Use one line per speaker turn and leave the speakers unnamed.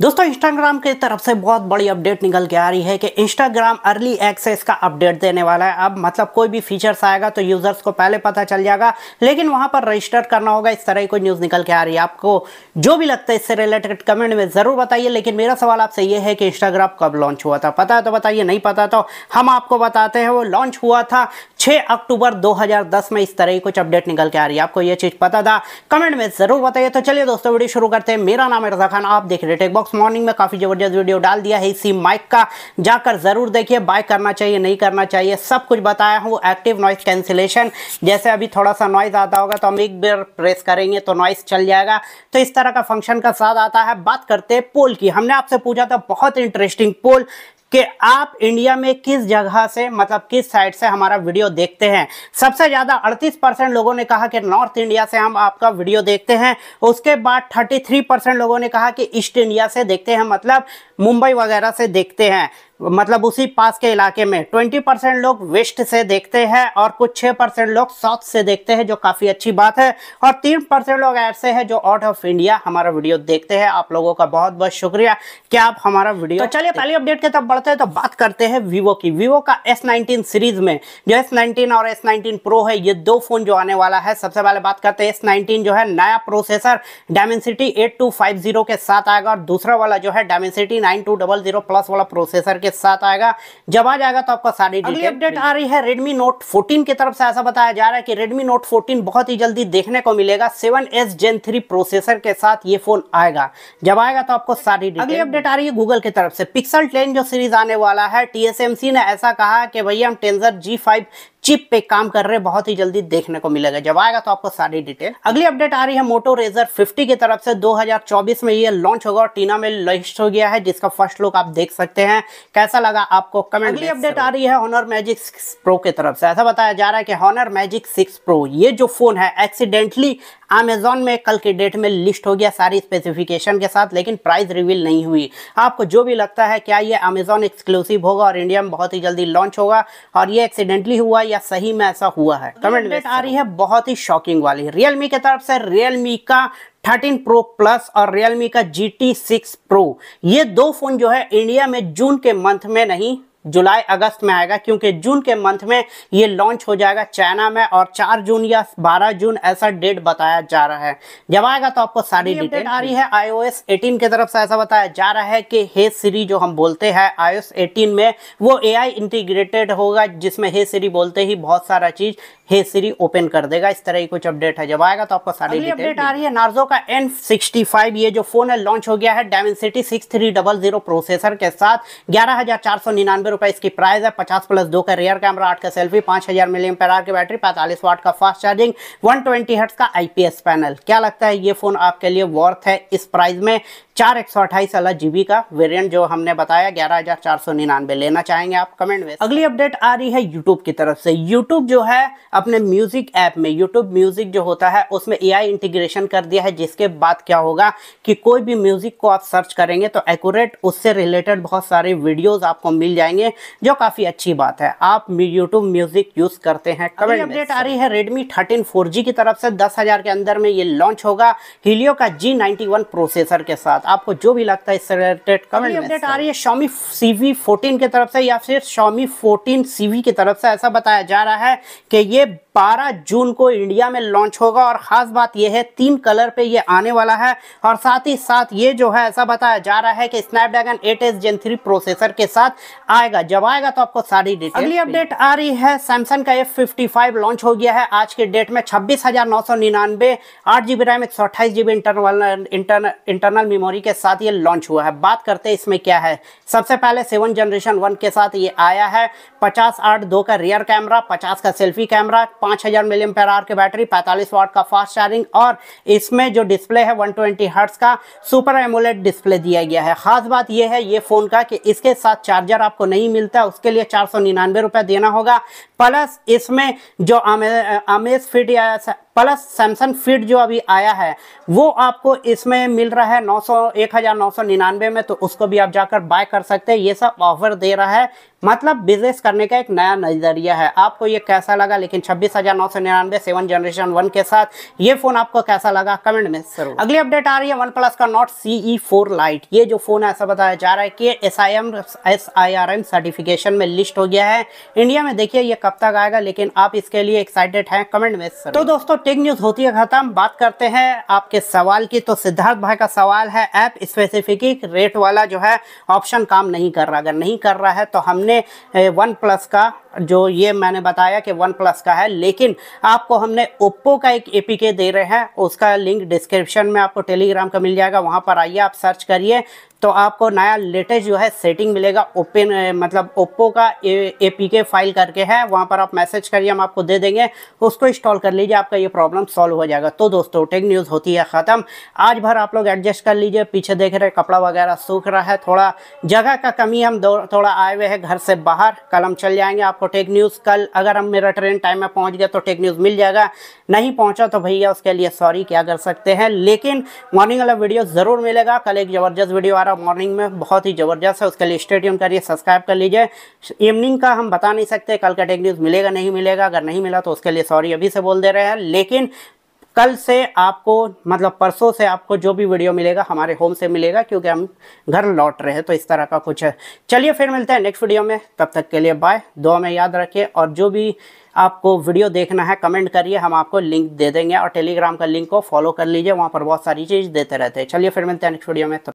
दोस्तों इंस्टाग्राम की तरफ से बहुत बड़ी अपडेट निकल के आ रही है कि इंस्टाग्राम अर्ली एक्सेस का अपडेट देने वाला है अब मतलब कोई भी फीचर्स आएगा तो यूज़र्स को पहले पता चल जाएगा लेकिन वहाँ पर रजिस्टर करना होगा इस तरह की कोई न्यूज़ निकल के आ रही है आपको जो भी लगता है इससे रिलेटेड कमेंट में ज़रूर बताइए लेकिन मेरा सवाल आपसे ये है कि इंस्टाग्राम कब लॉन्च हुआ था पता है तो बताइए नहीं पता तो हम आपको बताते हैं वो लॉन्च हुआ था 6 अक्टूबर 2010 में इस तरह की कुछ अपडेट निकल के आ रही है आपको यह चीज पता था कमेंट में जरूर बताइए तो चलिए दोस्तों वीडियो शुरू करते हैं मेरा नाम है रजा खान आप देख रहे टेकबॉक्स बॉक्स मॉर्निंग में काफी जबरदस्त वीडियो डाल दिया है इसी माइक का जाकर जरूर देखिए बाय करना चाहिए नहीं करना चाहिए सब कुछ बताया हूँ एक्टिव नॉइस कैंसिलेशन जैसे अभी थोड़ा सा नॉइज आता होगा तो हम एक बार प्रेस करेंगे तो नॉइस चल जाएगा तो इस तरह का फंक्शन का साथ आता है बात करते हैं पोल की हमने आपसे पूछा था बहुत इंटरेस्टिंग पोल कि आप इंडिया में किस जगह से मतलब किस साइड से हमारा वीडियो देखते हैं सबसे ज़्यादा 38 परसेंट लोगों ने कहा कि नॉर्थ इंडिया से हम आपका वीडियो देखते हैं उसके बाद 33 परसेंट लोगों ने कहा कि ईस्ट इंडिया से देखते हैं मतलब मुंबई वगैरह से देखते हैं मतलब उसी पास के इलाके में 20 परसेंट लोग वेस्ट से देखते हैं और कुछ 6 परसेंट लोग साउथ से देखते हैं जो काफ़ी अच्छी बात है और 3 परसेंट लोग ऐसे हैं जो आउट ऑफ इंडिया हमारा वीडियो देखते हैं आप लोगों का बहुत बहुत शुक्रिया कि आप हमारा वीडियो तो चलिए पहले अपडेट के तब बढ़ते हैं तो बात करते हैं वीवो की वीवो का एस सीरीज में जो एस और एस प्रो है ये दो फोन जो आने वाला है सबसे पहले बात करते हैं एस जो है नया प्रोसेसर डायमेंसिटी एट के साथ आएगा और दूसरा वाला जो है डायमेंसिटी प्लस वाला प्रोसेसर के साथ आएगा जब आ जाएगा तो आपका सारी अगली अपडेट आ रही है रेडमी नोट फोर्टीन की तरफ से ऐसा बताया जा रहा है कि रेडमी नोट फोर्टीन बहुत ही जल्दी देखने को मिलेगा seven S Gen three processor के साथ ये फोन आएगा जब आएगा तो आपको सारी अगली अपडेट आ रही है गूगल की तरफ से पिक्सल टेन जो सीरीज आने वाला है टीएसएमसी ने ऐसा कहा कि भैया हम टेंजर जी चिप पे काम कर रहे हैं बहुत ही जल्दी देखने को मिलेगा जब आएगा तो आपको सारी डिटेल अगली अपडेट आ रही है मोटो रेजर 50 की तरफ से 2024 में ये लॉन्च होगा और टीना में लिस्ट हो गया है जिसका फर्स्ट लुक आप देख सकते हैं कैसा लगा आपको कमेंट अगली अपडेट आ रही है हॉनर मैजिक सिक्स प्रो की तरफ से ऐसा बताया जा रहा है कि हॉनर मैजिक सिक्स प्रो ये जो फोन है एक्सीडेंटली अमेजोन में कल की डेट में लिस्ट हो गया सारी स्पेसिफिकेशन के साथ लेकिन प्राइस रिवील नहीं हुई आपको जो भी लगता है क्या हाँ, ये अमेजोन एक्सक्लूसिव होगा और इंडिया में बहुत ही जल्दी लॉन्च होगा और ये एक्सीडेंटली हुआ या सही में ऐसा हुआ है कमेंट डेट आ रही है बहुत ही शॉकिंग वाली रियलमी की तरफ से रियलमी का 13 प्रो प्लस और Realme का GT6 प्रो ये दो फोन जो है इंडिया में जून के मंथ में नहीं जुलाई अगस्त में आएगा क्योंकि जून के मंथ में ये लॉन्च हो जाएगा चाइना में और 4 जून या 12 जून ऐसा डेट बताया जा रहा है जब आएगा तो आपको सारी डिटेल आ रही है आईओएस 18 के तरफ से ऐसा बताया जा रहा है कि हे सीरी जो हम बोलते हैं आईओएस 18 में वो एआई इंटीग्रेटेड होगा जिसमें हे सीरी बोलते ही बहुत सारा चीज हे सीरी ओपन कर देगा इस तरह की कुछ अपडेट है जब आएगा तो आपको सारी अपडेट आ रही है नार्जो का एन ये जो फोन है लॉन्च हो गया है डायमेंसिटी सिक्स प्रोसेसर के साथ ग्यारह रुपए इसकी प्राइस है पचास प्लस दो का रियर कैमरा आठ का सेल्फी पांच हज़ार मिलियम पेरा की बैटरी पैंतालीस वाट का फास्ट चार्जिंग वन ट्वेंटी का आईपीएस पैनल क्या लगता है ये फ़ोन आपके लिए वर्थ है इस प्राइस में चार एक सौ अट्ठाईस वाला जीबी का वेरिएंट जो हमने बताया ग्यारह हजार चार सौ निन्यानवे लेना चाहेंगे आप कमेंट में अगली अपडेट आ रही है यूट्यूब की तरफ से यूट्यूब जो है अपने म्यूजिक ऐप में यूट्यूब म्यूजिक जो होता है उसमें एआई इंटीग्रेशन कर दिया है जिसके बाद क्या होगा कि कोई भी म्यूजिक को आप सर्च करेंगे तो एकट उससे रिलेटेड बहुत सारे वीडियोज आपको मिल जाएंगे जो काफी अच्छी बात है आप यूट्यूब म्यूजिक यूज करते हैं कमेंट अपडेट आ रही है रेडमी थर्टीन फोर की तरफ से दस के अंदर में ये लॉन्च होगा हिलियो का जी प्रोसेसर के साथ साथ आपको जो भी लगता है इससे रिलेटेड कमेंट अपडेट आ रही है शॉमी सीवी फोर्टीन की तरफ से या फिर शॉमी फोर्टीन सीवी की तरफ से ऐसा बताया जा रहा है कि ये 12 जून को इंडिया में लॉन्च होगा और ख़ास बात यह है तीन कलर पे ये आने वाला है और साथ ही साथ ये जो है ऐसा बताया जा रहा है कि Snapdragon 8s S Gen three processor के साथ आएगा जब आएगा तो आपको सारी डिटेल अगली अपडेट आ रही है सैमसंग का एफ F55 लॉन्च हो गया है आज के डेट में छब्बीस हज़ार नौ सौ निन्यानवे आठ जीबी रैम एक सौ अट्ठाईस GB internal internal memory memory के साथ ये लॉन्च हुआ है बात करते हैं इसमें क्या है सबसे पहले सेवन जनरेशन वन के साथ ये आया है पचास आठ दो का रियर कैमरा पचास का सेल्फी कैमरा पाँच हज़ार मिलियम पर आर की बैटरी पैंतालीस वाट का फास्ट चार्जिंग और इसमें जो डिस्प्ले है वन ट्वेंटी हर्ट्स का सुपर एमोलेट डिस्प्ले दिया गया है खास बात यह है ये फ़ोन का कि इसके साथ चार्जर आपको नहीं मिलता उसके लिए चार सौ निन्यानवे रुपये देना होगा प्लस इसमें जो अमेज फिट या प्लस सैमसंग फिट जो अभी आया है वो आपको इसमें मिल रहा है नौ सौ एक हज़ार नौ सौ निन्यानवे में तो उसको भी आप जाकर बाय कर सकते हैं ये सब ऑफर दे रहा है मतलब बिजनेस करने का एक नया नज़रिया है आपको ये कैसा लगा लेकिन छब्बीस हज़ार नौ सौ निन्यानवे सेवन जनरेशन वन के साथ ये फ़ोन आपको कैसा लगा कमेंट में जरूर अगली अपडेट आ रही है वन प्लस का Nord C E four lite ये जो फ़ोन ऐसा बताया जा रहा है कि S I M S I R M certification में लिस्ट हो गया है इंडिया में देखिए ये कब तक आएगा लेकिन आप इसके लिए एक्साइटेड हैं कमेंट में तो दोस्तों टेक न्यूज़ होती है ख़त्म बात करते हैं आपके सवाल की तो सिद्धार्थ भाई का सवाल है ऐप स्पेसिफिक रेट वाला जो है ऑप्शन काम नहीं कर रहा अगर नहीं कर रहा है तो हमने हमने वन प्लस का जो ये मैंने बताया कि वन प्लस का है लेकिन आपको हमने ओप्पो का एक एपीके दे रहे हैं उसका लिंक डिस्क्रिप्शन में आपको टेलीग्राम का मिल जाएगा वहाँ पर आइए आप सर्च करिए तो आपको नया लेटेस्ट जो है सेटिंग मिलेगा ओपन मतलब ओप्पो का ए पी के फाइल करके है वहाँ पर आप मैसेज करिए हम आपको दे देंगे उसको इंस्टॉल कर लीजिए आपका ये प्रॉब्लम सॉल्व हो जाएगा तो दोस्तों टेक न्यूज़ होती है ख़त्म आज भर आप लोग एडजस्ट कर लीजिए पीछे देख रहे कपड़ा वगैरह सूख रहा है थोड़ा जगह का कमी हम थोड़ा आए हुए हैं घर से बाहर कल हम चल जाएँगे आपको टेक न्यूज़ कल अगर हम मेरा ट्रेन टाइम में पहुँच गया तो टेक न्यूज़ मिल जाएगा नहीं पहुँचा तो भैया उसके लिए सॉरी क्या कर सकते हैं लेकिन मॉर्निंग वाला वीडियो ज़रूर मिलेगा कल एक ज़बरदस्त वीडियो दोबारा मॉर्निंग में बहुत ही ज़बरदस्त है उसके लिए स्टेडियम करिए सब्सक्राइब कर लीजिए इवनिंग का हम बता नहीं सकते कल का टेक न्यूज़ मिलेगा नहीं मिलेगा अगर नहीं मिला तो उसके लिए सॉरी अभी से बोल दे रहे हैं लेकिन कल से आपको मतलब परसों से आपको जो भी वीडियो मिलेगा हमारे होम से मिलेगा क्योंकि हम घर लौट रहे हैं तो इस तरह का कुछ है चलिए फिर मिलते हैं नेक्स्ट वीडियो में तब तक के लिए बाय दो में याद रखिए और जो भी आपको वीडियो देखना है कमेंट करिए हम आपको लिंक दे देंगे और टेलीग्राम का लिंक को फॉलो कर लीजिए वहाँ पर बहुत सारी चीज़ देते रहते हैं चलिए फिर मिलते हैं नेक्स्ट वीडियो में तब